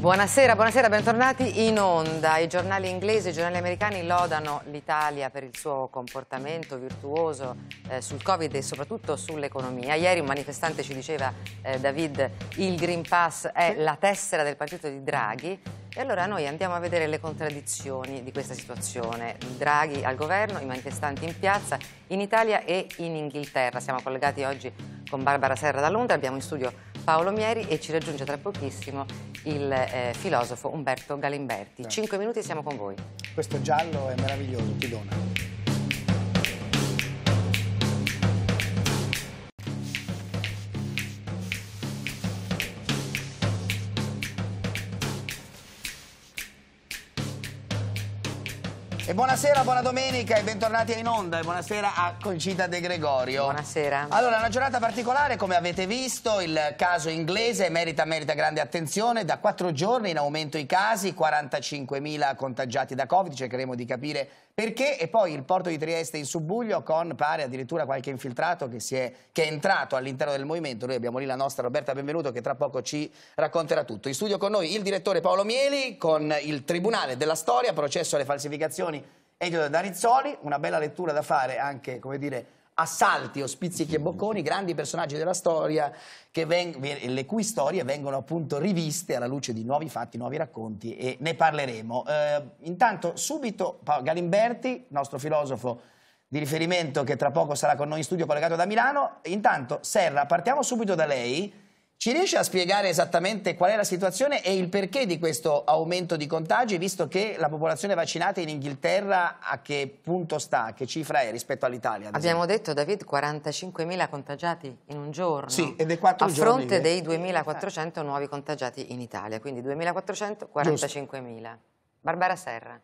Buonasera, buonasera, bentornati in onda. I giornali inglesi e i giornali americani lodano l'Italia per il suo comportamento virtuoso eh, sul Covid e soprattutto sull'economia. Ieri un manifestante ci diceva, eh, David, il Green Pass è la tessera del partito di Draghi. E allora noi andiamo a vedere le contraddizioni di questa situazione. Draghi al governo, i manifestanti in piazza, in Italia e in Inghilterra. Siamo collegati oggi con Barbara Serra da Londra, abbiamo in studio Paolo Mieri e ci raggiunge tra pochissimo il eh, filosofo Umberto Galimberti. Cinque minuti siamo con voi. Questo giallo è meraviglioso, ti dona. E buonasera, buona domenica e bentornati in onda e buonasera a Concita De Gregorio. Buonasera. Allora, una giornata particolare, come avete visto, il caso inglese merita, merita grande attenzione. Da quattro giorni in aumento i casi, 45.000 contagiati da Covid, cercheremo di capire perché? E poi il porto di Trieste in subbuglio con pare addirittura qualche infiltrato che, è, che è entrato all'interno del movimento. Noi abbiamo lì la nostra Roberta Benvenuto che tra poco ci racconterà tutto. In studio con noi il direttore Paolo Mieli con il Tribunale della Storia, processo alle falsificazioni Edio Darizzoli. Una bella lettura da fare anche, come dire, assalti o e bocconi, grandi personaggi della storia, le cui storie vengono appunto riviste alla luce di nuovi fatti, nuovi racconti e ne parleremo. Eh, intanto subito Galimberti, nostro filosofo di riferimento che tra poco sarà con noi in studio collegato da Milano, intanto Serra partiamo subito da lei ci riesce a spiegare esattamente qual è la situazione e il perché di questo aumento di contagi, visto che la popolazione vaccinata in Inghilterra a che punto sta, che cifra è rispetto all'Italia? Abbiamo detto, David, 45.000 contagiati in un giorno, sì, ed è a giorni, fronte eh? dei 2.400 nuovi contagiati in Italia, quindi 2.400, 45.000. Barbara Serra.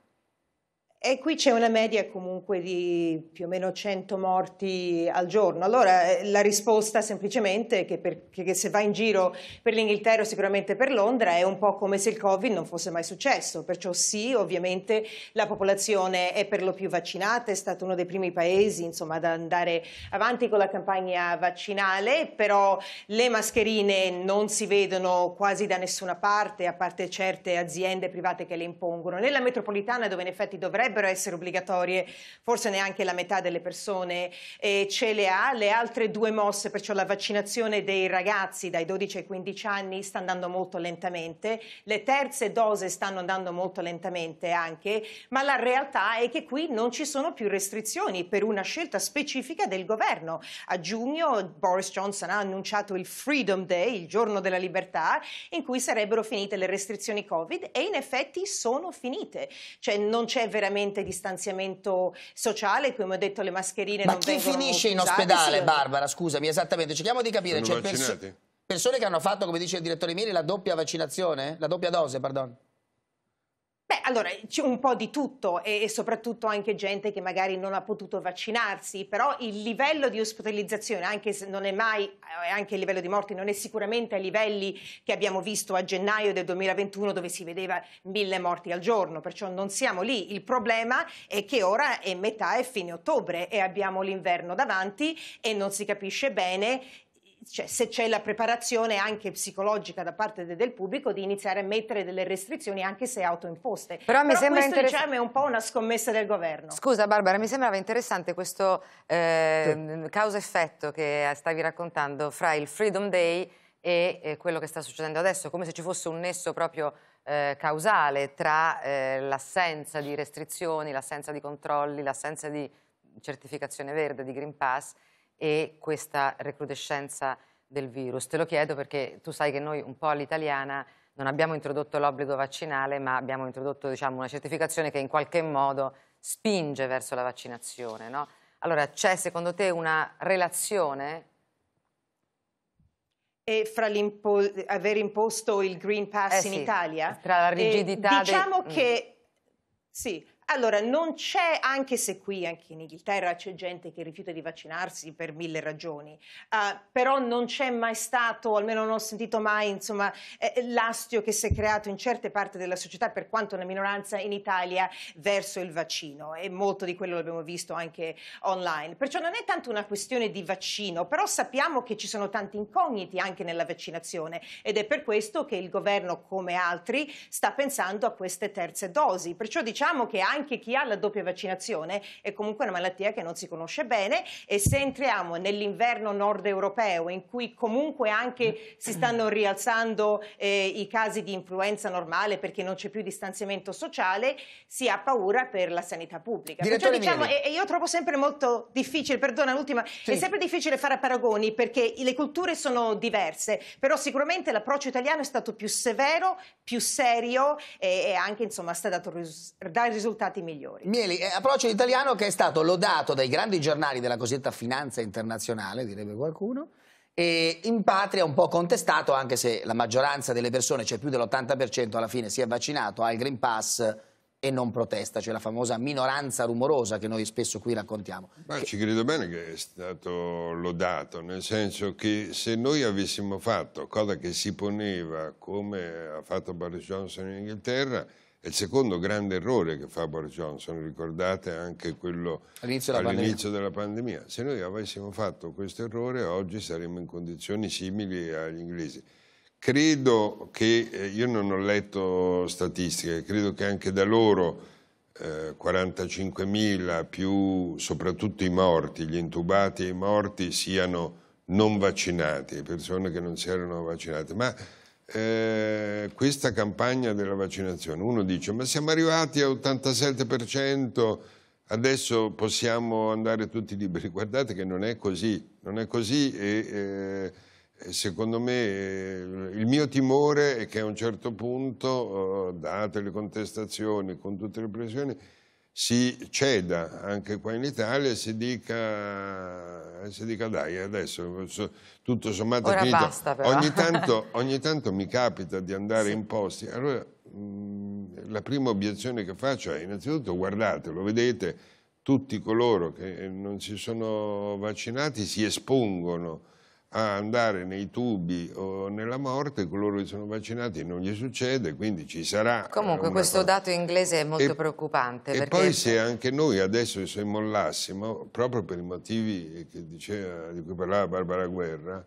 E qui c'è una media comunque di più o meno 100 morti al giorno. Allora eh, la risposta semplicemente è che, per, che se va in giro per l'Inghilterra o sicuramente per Londra è un po' come se il Covid non fosse mai successo. Perciò sì, ovviamente la popolazione è per lo più vaccinata, è stato uno dei primi paesi insomma, ad andare avanti con la campagna vaccinale, però le mascherine non si vedono quasi da nessuna parte, a parte certe aziende private che le impongono. Nella metropolitana dove in effetti dovrebbe dovrebbero essere obbligatorie, forse neanche la metà delle persone eh, ce le ha. Le altre due mosse, perciò la vaccinazione dei ragazzi dai 12 ai 15 anni sta andando molto lentamente, le terze dose stanno andando molto lentamente anche, ma la realtà è che qui non ci sono più restrizioni per una scelta specifica del governo. A giugno Boris Johnson ha annunciato il Freedom Day, il giorno della libertà, in cui sarebbero finite le restrizioni Covid e in effetti sono finite. Cioè non c'è veramente ovviamente distanziamento sociale, come ho detto le mascherine Ma non vengono Ma chi finisce in ospedale, sì, Barbara? Scusami, esattamente, cerchiamo di capire. Sono cioè, perso persone che hanno fatto, come dice il direttore Miri, la doppia vaccinazione? La doppia dose, pardon. Beh, allora c'è un po' di tutto e, soprattutto anche gente che magari non ha potuto vaccinarsi, però il livello di ospitalizzazione, anche se non è mai, eh, anche il livello di morti non è sicuramente ai livelli che abbiamo visto a gennaio del 2021 dove si vedeva mille morti al giorno, perciò non siamo lì. Il problema è che ora è metà e fine ottobre e abbiamo l'inverno davanti e non si capisce bene cioè, se c'è la preparazione anche psicologica da parte de- del pubblico di iniziare a mettere delle restrizioni anche se autoimposte. Però, Però mi sembra questo interess- diciamo, è un po' una scommessa del governo. Scusa Barbara, mi sembrava interessante questo eh, sì. causa-effetto che stavi raccontando fra il Freedom Day e eh, quello che sta succedendo adesso, come se ci fosse un nesso proprio eh, causale tra eh, l'assenza di restrizioni, l'assenza di controlli, l'assenza di certificazione verde, di Green Pass e questa recrudescenza del virus. Te lo chiedo perché tu sai che noi un po' all'italiana non abbiamo introdotto l'obbligo vaccinale ma abbiamo introdotto diciamo, una certificazione che in qualche modo spinge verso la vaccinazione. No? Allora c'è secondo te una relazione e fra impo aver imposto il Green Pass eh in sì, Italia? Tra la rigidità... diciamo dei... Mm. che... Sì, allora, non c'è, anche se qui, anche in Inghilterra, c'è gente che rifiuta di vaccinarsi per mille ragioni, uh, però non c'è mai stato, almeno non ho sentito mai, insomma, eh, eh, l'astio che si è creato in certe parti della società, per quanto una minoranza in Italia, verso il vaccino. E molto di quello l'abbiamo visto anche online. Perciò non è tanto una questione di vaccino, però sappiamo che ci sono tanti incogniti anche nella vaccinazione ed è per questo che il governo, come altri, sta pensando a queste terze dosi. Perciò diciamo che anche anche chi ha la doppia vaccinazione è comunque una malattia che non si conosce bene e se entriamo nell'inverno nord europeo in cui comunque anche si stanno rialzando eh, i casi di influenza normale perché non c'è più distanziamento sociale, si ha paura per la sanità pubblica. Cioè, diciamo, e, io trovo sempre molto difficile, perdona l'ultima, sì. è sempre difficile fare paragoni perché le culture sono diverse, però sicuramente l'approccio italiano è stato più severo, più serio e, e anche insomma sta dato ris- risultati risultati migliori. Mieli, eh, approccio italiano che è stato lodato dai grandi giornali della cosiddetta finanza internazionale, direbbe qualcuno, e in patria un po' contestato, anche se la maggioranza delle persone, cioè più dell'80% alla fine, si è vaccinato, ha il Green Pass e non protesta, cioè la famosa minoranza rumorosa che noi spesso qui raccontiamo. Ma che... ci credo bene che è stato lodato, nel senso che se noi avessimo fatto cosa che si poneva, come ha fatto Boris Johnson in Inghilterra, il secondo grande errore che fa Boris Johnson, ricordate anche quello all'inizio della, all della, pandemia. Se noi avessimo fatto questo errore oggi saremmo in condizioni simili agli inglesi. Credo che, eh, io non ho letto statistiche, credo che anche da loro eh, 45.000 più soprattutto i morti, gli intubati e i morti siano non vaccinati, persone che non si erano vaccinate. Ma eh, questa campagna della vaccinazione. Uno dice ma siamo arrivati all'87%, adesso possiamo andare tutti liberi. Guardate che non è così, non è così e eh, secondo me eh, il mio timore è che a un certo punto, oh, date le contestazioni con tutte le pressioni, si ceda anche qua in Italia e si dica, si dica dai adesso tutto sommato Ora Basta, Ogni, tanto, ogni tanto mi capita di andare sì. in posti, allora mh, la prima obiezione che faccio è innanzitutto guardate, lo vedete, tutti coloro che non si sono vaccinati si espongono a andare nei tubi o nella morte, coloro che sono vaccinati non gli succede, quindi ci sarà... Eh, Comunque questo cosa. dato inglese è molto e, preoccupante. E perché... poi se anche noi adesso se mollassimo, proprio per i motivi diceva, di cui parlava Barbara Guerra,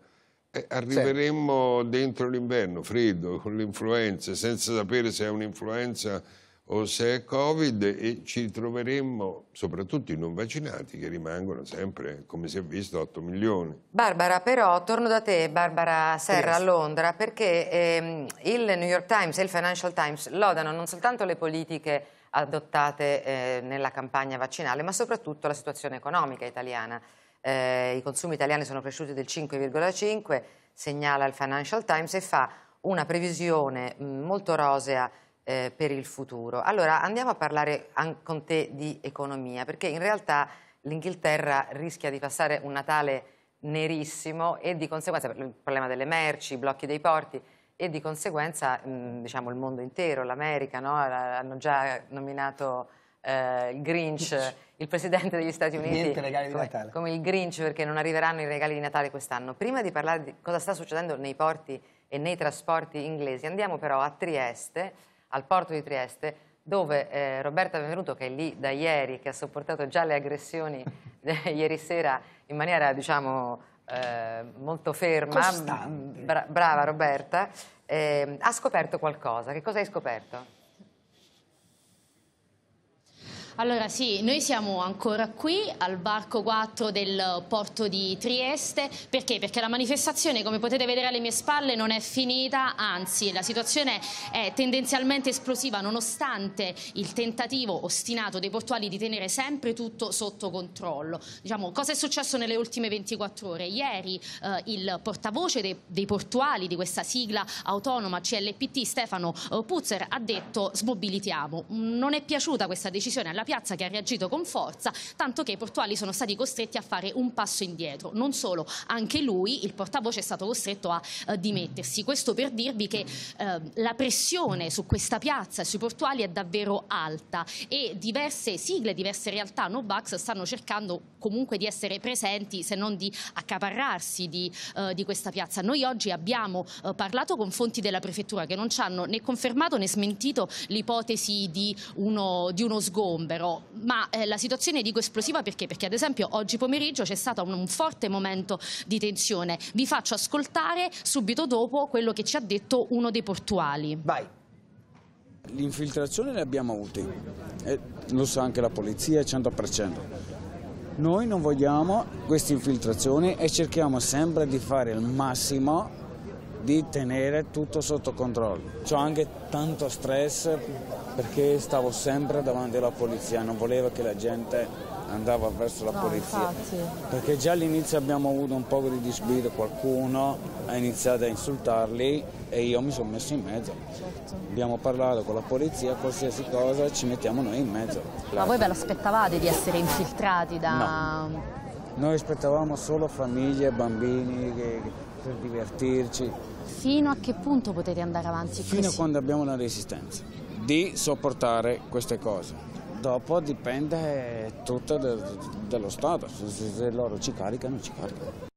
eh, arriveremmo sì. dentro l'inverno, freddo, con l'influenza, senza sapere se è un'influenza o se è Covid e ci troveremmo, soprattutto i non vaccinati, che rimangono sempre, come si è visto, 8 milioni. Barbara, però, torno da te, Barbara Serra, a Londra, perché ehm, il New York Times e il Financial Times lodano non soltanto le politiche adottate eh, nella campagna vaccinale, ma soprattutto la situazione economica italiana. Eh, I consumi italiani sono cresciuti del 5,5, segnala il Financial Times, e fa una previsione mm, molto rosea eh, per il futuro. Allora andiamo a parlare con te di economia, perché in realtà l'Inghilterra rischia di passare un Natale nerissimo e di conseguenza il problema delle merci, i blocchi dei porti e di conseguenza mh, mm, diciamo, il mondo intero, l'America, no? hanno già nominato eh, il Grinch, il presidente degli Stati Uniti, come, come, il Grinch perché non arriveranno i regali di Natale quest'anno. Prima di parlare di cosa sta succedendo nei porti e nei trasporti inglesi, andiamo però a Trieste al porto di Trieste dove eh, Roberta Benvenuto, che è lì da ieri, che ha sopportato già le aggressioni ieri sera in maniera, diciamo, eh, molto ferma, bra brava Roberta, eh, ha scoperto qualcosa. Che cosa hai scoperto? Allora sì, noi siamo ancora qui al barco 4 del porto di Trieste, perché? Perché la manifestazione come potete vedere alle mie spalle non è finita, anzi la situazione è tendenzialmente esplosiva nonostante il tentativo ostinato dei portuali di tenere sempre tutto sotto controllo. Diciamo, cosa è successo nelle ultime 24 ore? Ieri eh, il portavoce dei, dei, portuali di questa sigla autonoma CLPT Stefano eh, Puzzer ha detto smobilitiamo, non è piaciuta questa decisione alla piazza che ha reagito con forza, tanto che i portuali sono stati costretti a fare un passo indietro. Non solo, anche lui, il portavoce, è stato costretto a eh, dimettersi. Questo per dirvi che eh, la pressione su questa piazza e sui portuali è davvero alta e diverse sigle, diverse realtà no Novax stanno cercando comunque di essere presenti, se non di accaparrarsi di, eh, di questa piazza. Noi oggi abbiamo eh, parlato con fonti della prefettura che non ci hanno né confermato né smentito l'ipotesi di uno, di uno sgombero libero, ma eh, la situazione dico esplosiva perché? Perché ad esempio oggi pomeriggio c'è stato un, un forte momento di tensione. Vi faccio ascoltare subito dopo quello che ci ha detto uno dei portuali. Vai. L'infiltrazione ne abbiamo avuti, e lo sa anche la polizia al 100%. Noi non vogliamo queste infiltrazioni e cerchiamo sempre di fare il massimo di tenere tutto sotto controllo. Ho anche tanto stress perché stavo sempre davanti alla polizia, non volevo che la gente andava verso la no, polizia. Infatti. Perché già all'inizio abbiamo avuto un po' di disguido, qualcuno ha iniziato a insultarli e io mi sono messo in mezzo. Certo. Abbiamo parlato con la polizia, qualsiasi cosa ci mettiamo noi in mezzo. Ma voi ve l'aspettavate di essere infiltrati da... No. Noi aspettavamo solo famiglie, bambini, per divertirci. Fino a che punto potete andare avanti Fino così? a quando abbiamo la resistenza di sopportare queste cose. Dopo dipende tutto dallo Stato, se loro ci caricano, ci caricano.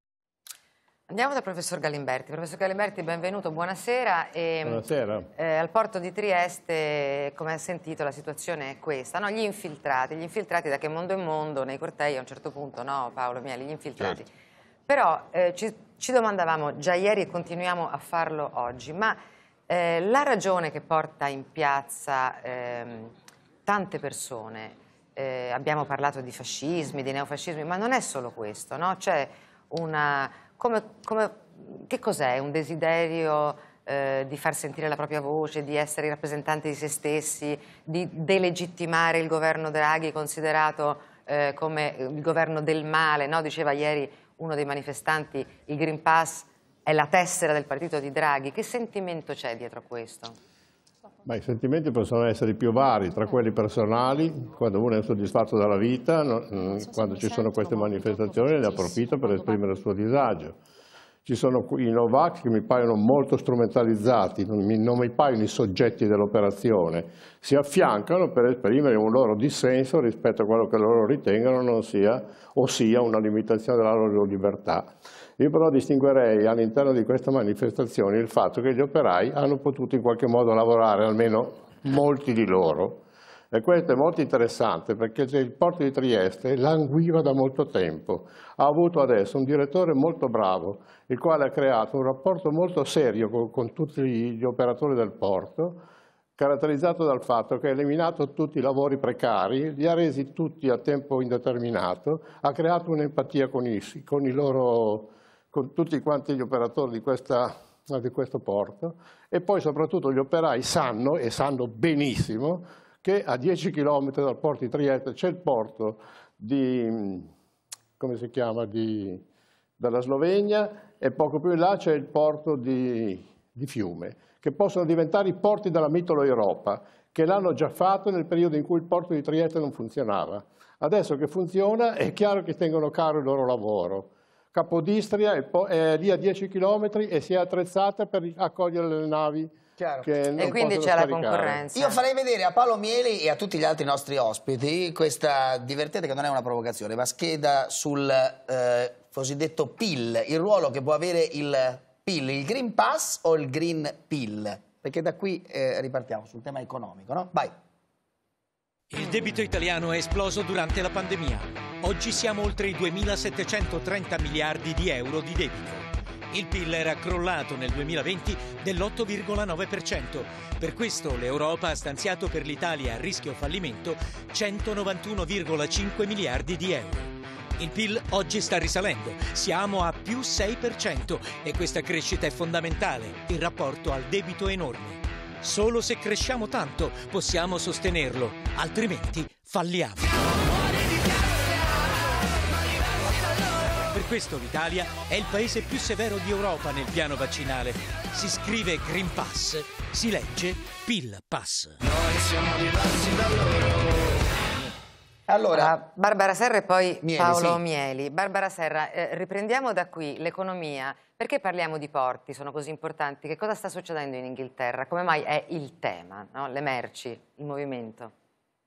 Andiamo dal professor Galimberti. Professor Galimberti, benvenuto, buonasera. E, ehm, buonasera. Eh, al porto di Trieste, come ha sentito, la situazione è questa. No? Gli infiltrati, gli infiltrati da che mondo è mondo, nei cortei a un certo punto, no Paolo Mieli, gli infiltrati. Certo però eh, ci, ci, domandavamo già ieri e continuiamo a farlo oggi, ma eh, la ragione che porta in piazza ehm, tante persone, eh, abbiamo parlato di fascismi, di neofascismi, ma non è solo questo, no? C'è una... Come, come, che cos'è? Un desiderio... Eh, di far sentire la propria voce, di essere rappresentanti di se stessi, di delegittimare il governo Draghi considerato eh, come il governo del male, no? diceva ieri uno dei manifestanti, il Green Pass è la tessera del partito di Draghi. Che sentimento c'è dietro a questo? Ma i sentimenti possono essere più vari, tra quelli personali, quando uno è soddisfatto dalla vita, no, mm, quando ci sono queste manifestazioni ne approfitta per esprimere il suo disagio ci sono i Novak che mi paiono molto strumentalizzati, non mi, non mi paiono i soggetti dell'operazione. Si affiancano per esprimere un loro dissenso rispetto a quello che loro ritengono non sia o sia una limitazione della loro libertà. Io però distinguerei all'interno di questa manifestazione il fatto che gli operai hanno potuto in qualche modo lavorare, almeno molti di loro, e questo è molto interessante perché il porto di Trieste languiva da molto tempo. Ha avuto adesso un direttore molto bravo, il quale ha creato un rapporto molto serio con, con tutti gli operatori del porto, caratterizzato dal fatto che ha eliminato tutti i lavori precari, li ha resi tutti a tempo indeterminato, ha creato un'empatia con, con, con tutti quanti gli operatori di, questa, di questo porto e poi soprattutto gli operai sanno, e sanno benissimo, che a 10 km dal porto di Trieste c'è il porto di, come si chiama, di, dalla Slovenia e poco più in là c'è il porto di, di Fiume, che possono diventare i porti della mitolo Europa, che l'hanno già fatto nel periodo in cui il porto di Trieste non funzionava. Adesso che funziona è chiaro che tengono caro il loro lavoro. Capodistria è, è lì a 10 km e si è attrezzata per accogliere le navi e quindi c'è la concorrenza. Io farei vedere a Paolo Mieli e a tutti gli altri nostri ospiti questa divertente, che non è una provocazione, ma scheda sul eh, cosiddetto PIL, il ruolo che può avere il PIL, il Green Pass o il Green Pill? Perché da qui eh, ripartiamo sul tema economico, no? Vai. Il debito italiano è esploso durante la pandemia. Oggi siamo oltre i 2.730 miliardi di euro di debito. Il PIL era crollato nel 2020 dell'8,9%. Per questo l'Europa ha stanziato per l'Italia a rischio fallimento 191,5 miliardi di euro. Il PIL oggi sta risalendo, siamo a più 6% e questa crescita è fondamentale in rapporto al debito enorme. Solo se cresciamo tanto possiamo sostenerlo, altrimenti falliamo. questo l'Italia è il paese più severo di Europa nel piano vaccinale. Si scrive Green Pass, si legge Pill Pass. Noi siamo diversi da loro. Allora, ah. Barbara Serra e poi Mieli, Paolo sì. Mieli. Barbara Serra, eh, riprendiamo da qui l'economia. Perché parliamo di porti? Sono così importanti. Che cosa sta succedendo in Inghilterra? Come mai è il tema? No? Le merci, il movimento?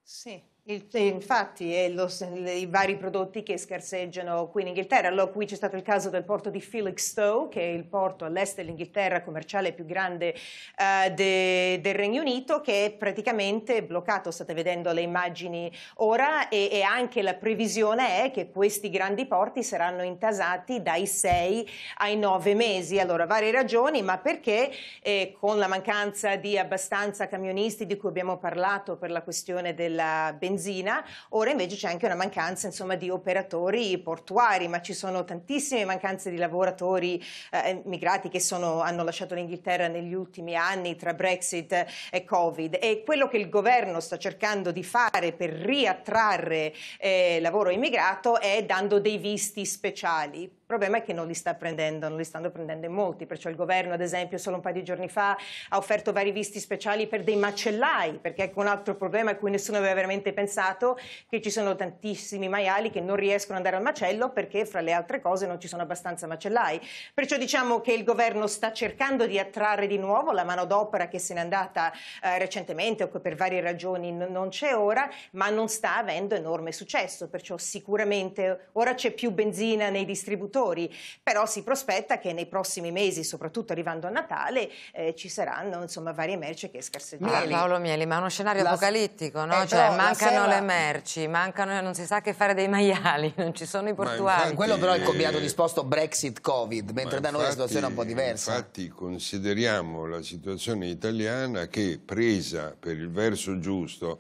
Sì. Il, infatti è lo, i vari prodotti che scarseggiano qui in Inghilterra. Allora, qui c'è stato il caso del porto di Felixstowe, che è il porto all'est dell'Inghilterra commerciale più grande uh, de, del Regno Unito, che è praticamente bloccato. State vedendo le immagini ora e, e, anche la previsione è che questi grandi porti saranno intasati dai 6 ai 9 mesi. Allora, varie ragioni, ma perché eh, con la mancanza di abbastanza camionisti di cui abbiamo parlato per la questione della benzina, benzina, ora invece c'è anche una mancanza insomma, di operatori portuari, ma ci sono tantissime mancanze di lavoratori eh, migrati che sono, hanno lasciato l'Inghilterra negli ultimi anni tra Brexit e Covid e quello che il governo sta cercando di fare per riattrarre eh, lavoro immigrato è dando dei visti speciali il problema è che non li sta prendendo, non li stanno prendendo in molti, perciò il governo ad esempio solo un paio di giorni fa ha offerto vari visti speciali per dei macellai, perché è un altro problema a cui nessuno aveva veramente pensato, che ci sono tantissimi maiali che non riescono ad andare al macello perché fra le altre cose non ci sono abbastanza macellai. Perciò diciamo che il governo sta cercando di attrarre di nuovo la manodopera che se n'è andata eh, recentemente o che per varie ragioni non c'è ora, ma non sta avendo enorme successo, perciò sicuramente ora c'è più benzina nei distributori agricoltori, però si prospetta che nei prossimi mesi, soprattutto arrivando a Natale, eh, ci saranno insomma varie merci che scarseggiano. Ah, Paolo Mieli, ma è uno scenario la... apocalittico, no? Eh, cioè, mancano sera... le merci, mancano, non si sa che fare dei maiali, non ci sono i portuali. Infatti... Quello però è il combinato eh, disposto Brexit-Covid, mentre da noi la situazione è un po' diversa. Infatti consideriamo la situazione italiana che presa per il verso giusto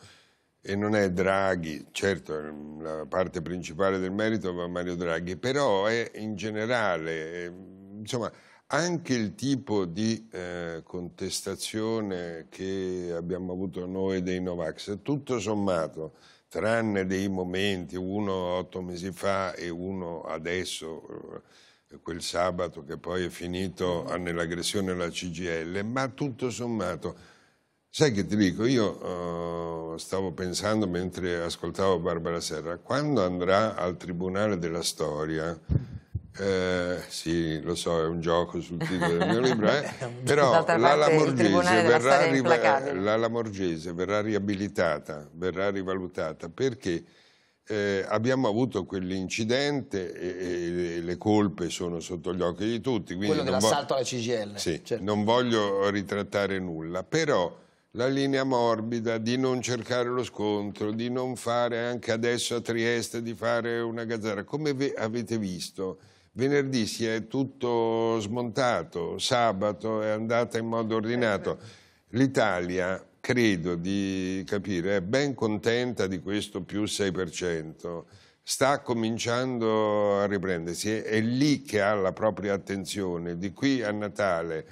e non è Draghi, certo la parte principale del merito va a Mario Draghi, però è in generale, è, insomma, anche il tipo di eh, contestazione che abbiamo avuto noi dei Novax, tutto sommato, tranne dei momenti, uno otto mesi fa e uno adesso, eh, quel sabato che poi è finito nell'aggressione alla CGL, ma tutto sommato Sai che ti dico, io uh, stavo pensando mentre ascoltavo Barbara Serra, quando andrà al Tribunale della Storia, eh, sì, lo so, è un gioco sul titolo del mio libro, eh, però l'Ala Morgese, verrà riva- eh, la Lamorgese verrà riabilitata, verrà rivalutata, perché eh, abbiamo avuto quell'incidente e, e, le colpe sono sotto gli occhi di tutti. Quello dell'assalto vo- alla CGL. Sì, certo. non voglio ritrattare nulla, però la linea morbida di non cercare lo scontro, di non fare anche adesso a Trieste, di fare una gazzara. Come avete visto, venerdì si è tutto smontato, sabato è andata in modo ordinato. L'Italia, credo di capire, è ben contenta di questo più 6%, sta cominciando a riprendersi, è lì che ha la propria attenzione, di qui a Natale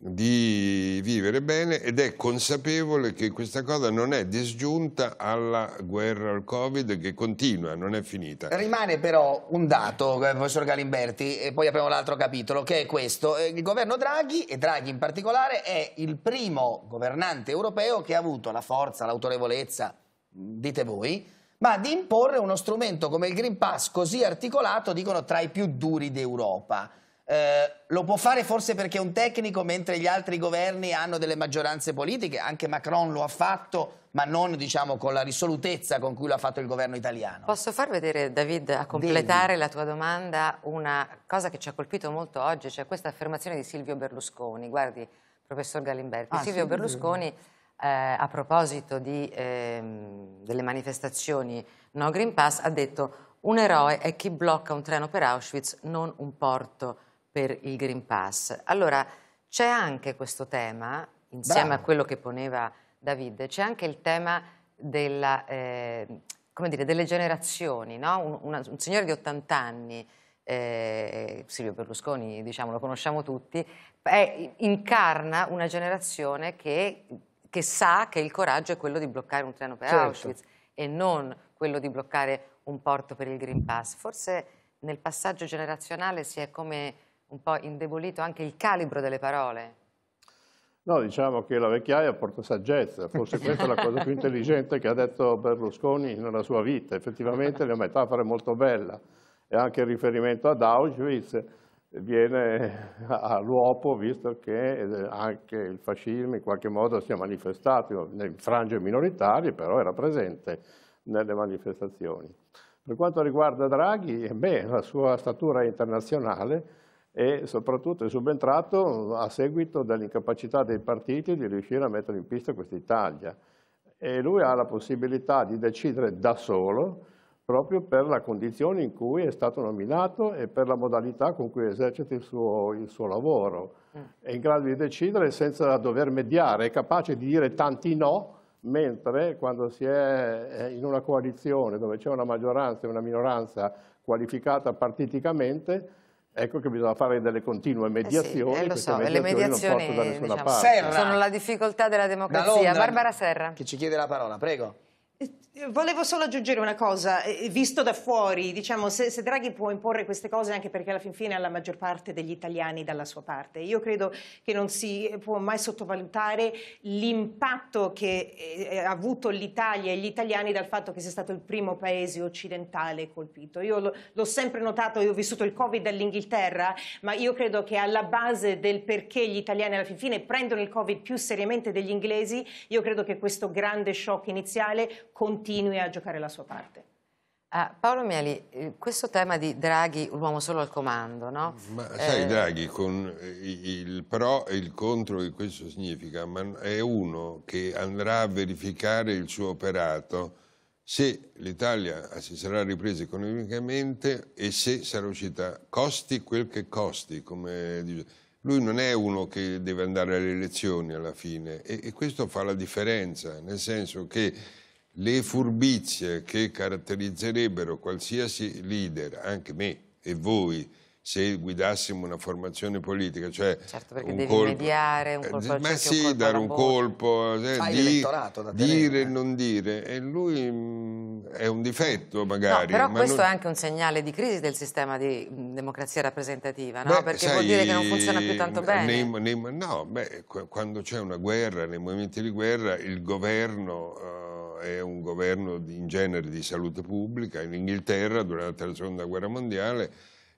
di vivere bene ed è consapevole che questa cosa non è disgiunta alla guerra al Covid che continua, non è finita. Rimane però un dato, eh, professor Galimberti, e poi apriamo l'altro capitolo, che è questo. Eh, il governo Draghi, e Draghi in particolare, è il primo governante europeo che ha avuto la forza, l'autorevolezza, dite voi, ma di imporre uno strumento come il Green Pass così articolato, dicono tra i più duri d'Europa. Eh, lo può fare forse perché è un tecnico, mentre gli altri governi hanno delle maggioranze politiche, anche Macron lo ha fatto, ma non diciamo, con la risolutezza con cui l'ha fatto il governo italiano. Posso far vedere, David, a completare Devi. la tua domanda, una cosa che ci ha colpito molto oggi, cioè questa affermazione di Silvio Berlusconi. Guardi, professor Galimberti, ah, Silvio sì, Berlusconi... Eh, a proposito di, eh, delle manifestazioni No Green Pass, ha detto un eroe è chi blocca un treno per Auschwitz, non un porto per il Green Pass. Allora, c'è anche questo tema, insieme Bravo. a quello che poneva David, c'è anche il tema della, eh, dire, delle generazioni. No? Un, una, un, signore di 80 anni, eh, Silvio Berlusconi diciamo, lo conosciamo tutti, è, incarna una generazione che, che, sa che il coraggio è quello di bloccare un treno per certo. Auschwitz e non quello di bloccare un porto per il Green Pass. Forse nel passaggio generazionale si è come un po' indebolito anche il calibro delle parole. No, diciamo che la vecchiaia porta saggezza, forse questa è la cosa più intelligente che ha detto Berlusconi nella sua vita. Effettivamente la metafora è molto bella e anche il riferimento ad Auschwitz viene all'uopo visto che eh, anche il fascismo in qualche modo si è manifestato in frange minoritarie, però era presente nelle manifestazioni. Per quanto riguarda Draghi, beh, la sua statura internazionale e soprattutto è subentrato a seguito dell'incapacità dei partiti di riuscire a mettere in pista questa Italia. E lui ha la possibilità di decidere da solo proprio per la condizione in cui è stato nominato e per la modalità con cui esercita il suo, il suo lavoro. Mm. È in grado di decidere senza dover mediare, è capace di dire tanti no, mentre quando si è in una coalizione dove c'è una maggioranza e una minoranza qualificata partiticamente, Ecco che bisogna fare delle continue eh mediazioni. Eh sì, lo so, mediazioni le mediazioni diciamo, sono la difficoltà della democrazia. Londra, Barbara Serra. Che ci chiede la parola, prego. Eh, eh, volevo solo aggiungere una cosa, eh, eh, visto da fuori, diciamo, se, se, Draghi può imporre queste cose anche perché alla fin fine ha la maggior parte degli italiani dalla sua parte, io credo che non si può mai sottovalutare l'impatto che ha avuto l'Italia e gli italiani dal fatto che sia stato il primo paese occidentale colpito. Io l'ho sempre notato, io ho vissuto il Covid dall'Inghilterra, ma io credo che alla base del perché gli italiani alla fin fine prendono il Covid più seriamente degli inglesi, io credo che questo grande shock iniziale continui continui a giocare la sua parte. Ah, Paolo Mieli, eh, questo tema di Draghi, l'uomo solo al comando, no? Ma eh... sai, Draghi, con eh, il pro e il contro che questo significa, ma è uno che andrà a verificare il suo operato se l'Italia ah, si sarà ripresa economicamente e se sarà uscita, costi quel che costi, come dice. Lui non è uno che deve andare alle elezioni alla fine e, e questo fa la differenza, nel senso che le furbizie che caratterizzerebbero qualsiasi leader, anche me e voi, se guidassimo una formazione politica, cioè certo, perché devi colpo, mediare un colpo eh, al ma sì, un dare un colpo eh, di, dire e non dire e lui mh, mm, è un difetto magari no, però ma questo non... è anche un segnale di crisi del sistema di mm, democrazia rappresentativa no? beh, perché sai, vuol dire che non funziona più tanto bene nei, nei, no, beh, quando c'è una guerra, nei movimenti di guerra il governo uh, è un governo in genere di salute pubblica, in Inghilterra durante la seconda guerra mondiale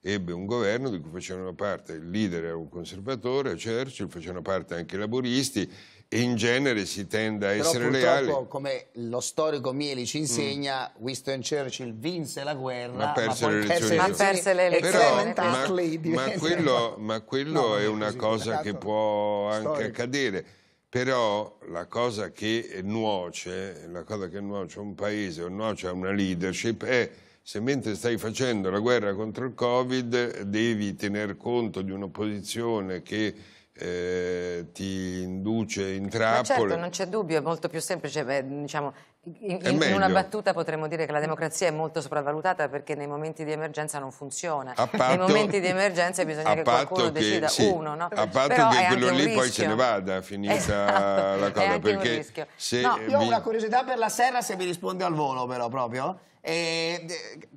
ebbe un governo di cui facevano parte, il leader era un conservatore, Churchill, facevano parte anche i laboristi in genere si tende a Però essere leali. come lo storico Mieli ci mm. insegna, mm. Winston Churchill vinse la guerra, ma perse ma le elezioni. Ma perse le elezioni. Però, ma, ma quello, ma quello no, è una cosa che esatto. può anche storico. accadere. Però la cosa che nuoce, la cosa che nuoce a un paese o nuoce a una leadership è se mentre stai facendo la guerra contro il Covid devi tener conto di un'opposizione che eh, ti induce in trappole. Ma certo, non c'è dubbio, è molto più semplice beh, diciamo, in, in una battuta potremmo dire che la democrazia è molto sopravvalutata perché nei momenti di emergenza non funziona. Patto, nei momenti di emergenza bisogna che qualcuno che, decida sì, uno, no? A patto Però che quello lì rischio. poi se ne vada, finita esatto, la cosa. Perché se no, io ho una curiosità per la serra se mi risponde al volo però proprio. Eh,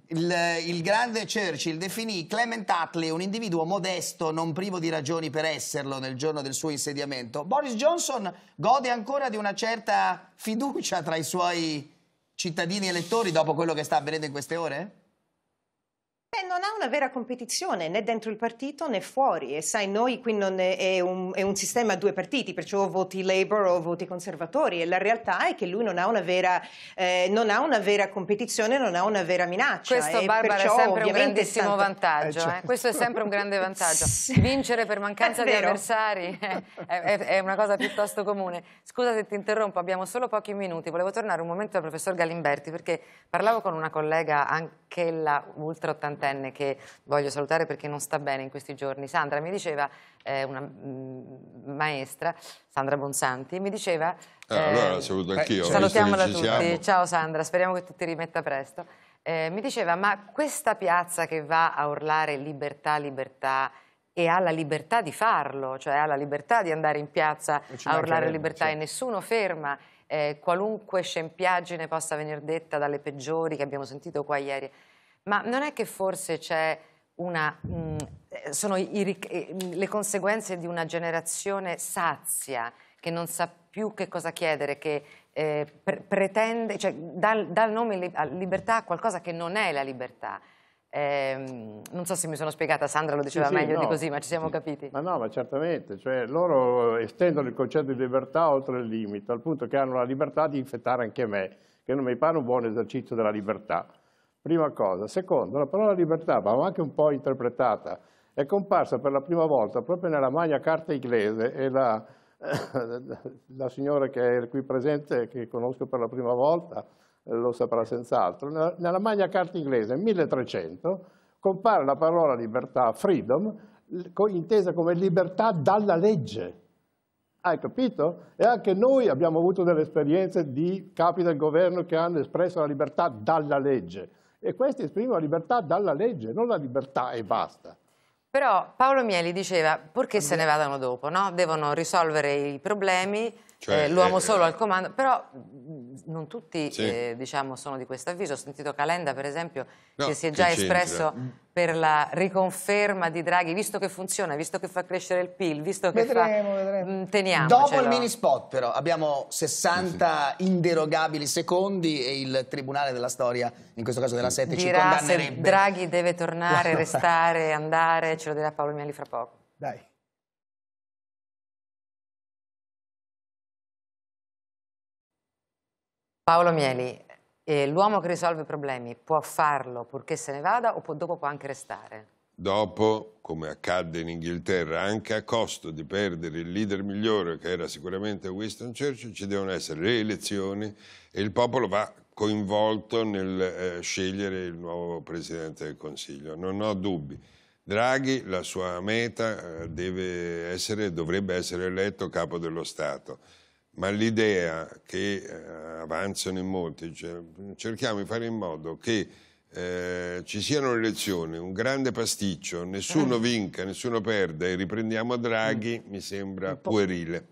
il, il, grande Churchill definì Clement Attlee un individuo modesto, non privo di ragioni per esserlo nel giorno del suo insediamento. Boris Johnson gode ancora di una certa fiducia tra i suoi cittadini elettori dopo quello che sta avvenendo in queste ore? non ha una vera competizione né dentro il partito né fuori e sai noi qui non è, è, un, è un sistema a due partiti perciò voti Labour o voti conservatori e la realtà è che lui non ha una vera, eh, non ha una vera competizione, non ha una vera minaccia. Questo e Barbara è sempre un grandissimo tanto... vantaggio, eh, eh. certo. eh? questo è sempre un grande vantaggio. Vincere per mancanza di avversari è, è una cosa piuttosto comune. Scusa se ti interrompo, abbiamo solo pochi minuti, volevo tornare un momento al professor Galimberti perché parlavo con una collega anche la ultra ottantenne ventenne che voglio salutare perché non sta bene in questi giorni, Sandra mi diceva, eh, una mm, maestra, Sandra Bonsanti, mi diceva... Eh, allora la eh, saluto anch'io. Eh, salutiamola tutti, siamo. ciao Sandra, speriamo che tu ti rimetta presto. Eh, mi diceva, ma questa piazza che va a urlare libertà, libertà, e ha la libertà di farlo, cioè ha la libertà di andare in piazza a urlare libertà certo. e nessuno ferma eh, qualunque scempiaggine possa venir detta dalle peggiori che abbiamo sentito qua ieri ma non è che forse c'è una... Mm, eh, sono i, eh, mm, le conseguenze di una generazione sazia che non sa più che cosa chiedere, che eh, pre pretende, cioè dal, dal nome li libertà a qualcosa che non è la libertà. Eh, non so se mi sono spiegata, Sandra lo diceva sì, meglio no. di così, ma ci siamo capiti. Ma no, ma certamente, cioè, loro eh, estendono il concetto di libertà oltre il limite, al punto che hanno la libertà di infettare anche me, che non mi pare un buon esercizio della libertà prima cosa. Secondo, la parola libertà ma anche un po' interpretata, è comparsa per la prima volta proprio nella Magna Carta inglese e la, la signora che è qui presente, che conosco per la prima volta, lo saprà senz'altro, nella Magna Carta inglese 1300 compare la parola libertà, freedom, intesa come libertà dalla legge. Hai capito? E anche noi abbiamo avuto delle esperienze di capi del governo che hanno espresso la libertà dalla legge e questi esprimono la libertà dalla legge, non la libertà e basta. Però Paolo Mieli diceva, purché se ne vadano dopo, no? Devono risolvere i problemi cioè, eh, l'uomo eh, eh. solo al comando, però non tutti sì. eh, diciamo, sono di questo avviso. Ho sentito Calenda, per esempio, no, che si è già espresso mm. per la riconferma di Draghi, visto che funziona, visto che fa crescere il PIL, visto che vedremo, fa... Vedremo. Mm, Teniamo. Dopo il mini spot, però, abbiamo 60 sì. inderogabili secondi e il Tribunale della Storia, in questo caso della 7, mm. dirà ci condannerebbe. Draghi deve tornare, restare, andare, ce lo dirà Paolo Mieli fra poco. Dai. Paolo Mieli, eh, l'uomo che risolve i problemi può farlo purché se ne vada o può, dopo può anche restare? Dopo, come accadde in Inghilterra, anche a costo di perdere il leader migliore che era sicuramente Winston Churchill, ci devono essere le elezioni e il popolo va coinvolto nel eh, scegliere il nuovo Presidente del Consiglio. Non ho dubbi. Draghi, la sua meta, eh, deve essere, dovrebbe essere eletto capo dello Stato ma l'idea che eh, avanzano in molti, cioè, cerchiamo di fare in modo che eh, ci siano le elezioni, un grande pasticcio, nessuno eh. vinca, nessuno perda e riprendiamo Draghi, mm. mi sembra puerile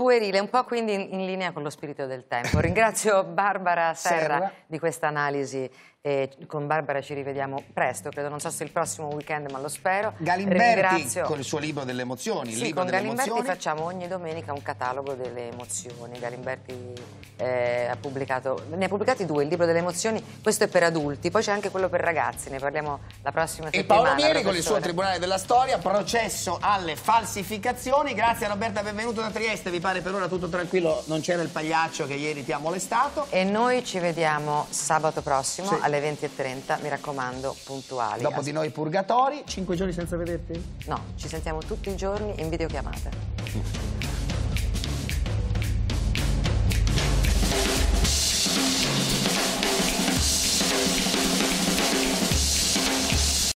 puerile, un po' quindi in, linea con lo spirito del tempo. Ringrazio Barbara Serra, Serra. di questa analisi e con Barbara ci rivediamo presto, credo, non so se il prossimo weekend, ma lo spero. Galimberti Ringrazio... con il suo libro delle emozioni. Sì, libro con delle Galimberti emozioni. facciamo ogni domenica un catalogo delle emozioni. Galimberti eh, ha pubblicato, ne ha pubblicati due, il libro delle emozioni, questo è per adulti, poi c'è anche quello per ragazzi, ne parliamo la prossima settimana. E Paolo Mieri con il suo Tribunale della Storia, processo alle falsificazioni, grazie a Roberta, benvenuto da Trieste, vi pare per ora tutto tranquillo, non c'era il pagliaccio che ieri ti ha molestato. E noi ci vediamo sabato prossimo sì. alle 20.30, mi raccomando, puntuali. Dopo di noi Purgatori, 5 giorni senza vederti? No, ci sentiamo tutti i giorni in videochiamata.